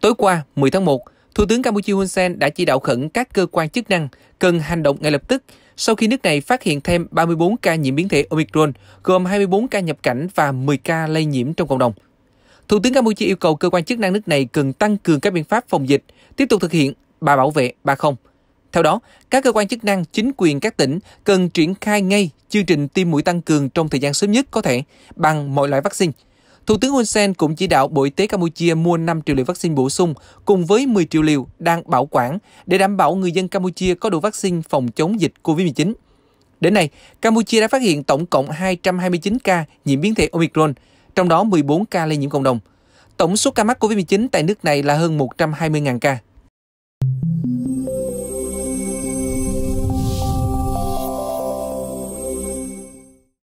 Tối qua, 10 tháng 1, Thủ tướng Campuchia Hun Sen đã chỉ đạo khẩn các cơ quan chức năng cần hành động ngay lập tức sau khi nước này phát hiện thêm 34 ca nhiễm biến thể Omicron, gồm 24 ca nhập cảnh và 10 ca lây nhiễm trong cộng đồng. Thủ tướng Campuchia yêu cầu cơ quan chức năng nước này cần tăng cường các biện pháp phòng dịch, tiếp tục thực hiện ba bảo vệ ba không. Theo đó, các cơ quan chức năng, chính quyền các tỉnh cần triển khai ngay chương trình tiêm mũi tăng cường trong thời gian sớm nhất có thể bằng mọi loại vaccine – Thủ tướng Hun Sen cũng chỉ đạo Bộ Y tế Campuchia mua 5 triệu liều vaccine bổ sung cùng với 10 triệu liều đang bảo quản để đảm bảo người dân Campuchia có đủ vaccine phòng chống dịch COVID-19. Đến nay, Campuchia đã phát hiện tổng cộng 229 ca nhiễm biến thể Omicron, trong đó 14 ca lây nhiễm cộng đồng. Tổng số ca mắc COVID-19 tại nước này là hơn 120.000 ca.